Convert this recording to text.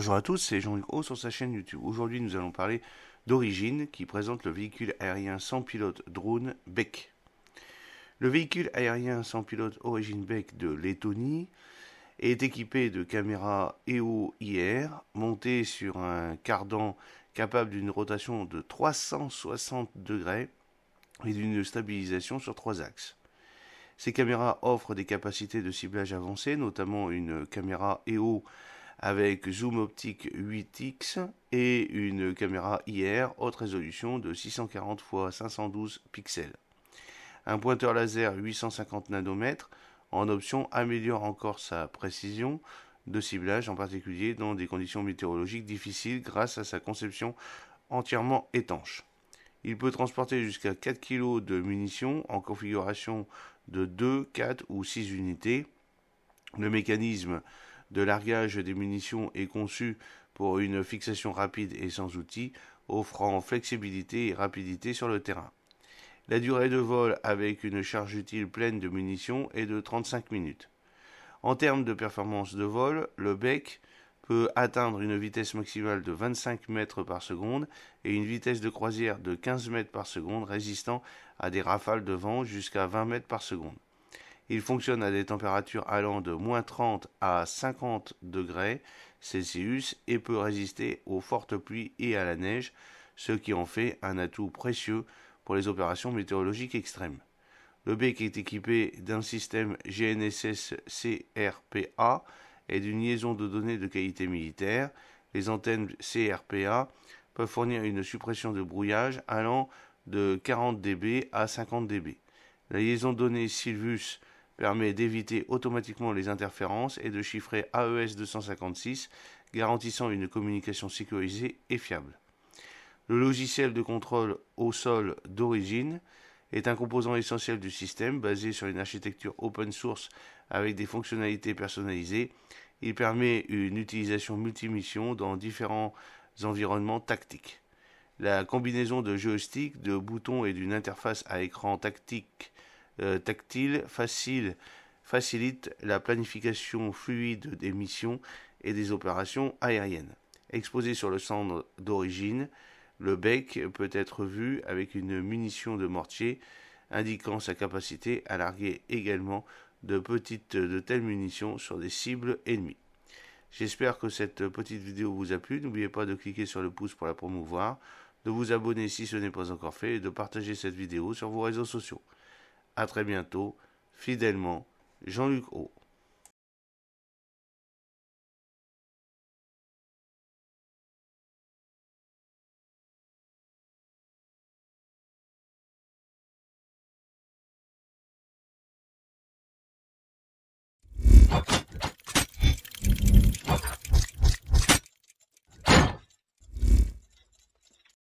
Bonjour à tous, c'est Jean-Luc Haut sur sa chaîne YouTube. Aujourd'hui, nous allons parler d'Origine qui présente le véhicule aérien sans pilote drone BEC. Le véhicule aérien sans pilote Origine BEC de Lettonie est équipé de caméras EO-IR montées sur un cardan capable d'une rotation de 360 degrés et d'une stabilisation sur trois axes. Ces caméras offrent des capacités de ciblage avancées, notamment une caméra EO avec zoom optique 8x et une caméra IR haute résolution de 640 x 512 pixels. Un pointeur laser 850 nanomètres en option améliore encore sa précision de ciblage, en particulier dans des conditions météorologiques difficiles grâce à sa conception entièrement étanche. Il peut transporter jusqu'à 4 kg de munitions en configuration de 2, 4 ou 6 unités. Le mécanisme de largage des munitions est conçu pour une fixation rapide et sans outils, offrant flexibilité et rapidité sur le terrain. La durée de vol avec une charge utile pleine de munitions est de 35 minutes. En termes de performance de vol, le bec peut atteindre une vitesse maximale de 25 mètres par seconde et une vitesse de croisière de 15 mètres par seconde résistant à des rafales de vent jusqu'à 20 mètres par seconde. Il fonctionne à des températures allant de moins 30 à 50 degrés Celsius et peut résister aux fortes pluies et à la neige, ce qui en fait un atout précieux pour les opérations météorologiques extrêmes. Le bec est équipé d'un système GNSS CRPA et d'une liaison de données de qualité militaire. Les antennes CRPA peuvent fournir une suppression de brouillage allant de 40 dB à 50 dB. La liaison donnée Silvus permet d'éviter automatiquement les interférences et de chiffrer AES e 256, garantissant une communication sécurisée et fiable. Le logiciel de contrôle au sol d'origine est un composant essentiel du système basé sur une architecture open source avec des fonctionnalités personnalisées. Il permet une utilisation multimission dans différents environnements tactiques. La combinaison de joystick, de boutons et d'une interface à écran tactique euh, tactile facilite la planification fluide des missions et des opérations aériennes. Exposé sur le centre d'origine, le bec peut être vu avec une munition de mortier indiquant sa capacité à larguer également de petites de telles munitions sur des cibles ennemies. J'espère que cette petite vidéo vous a plu. N'oubliez pas de cliquer sur le pouce pour la promouvoir, de vous abonner si ce n'est pas encore fait et de partager cette vidéo sur vos réseaux sociaux. À très bientôt. Fidèlement, Jean-Luc Haut.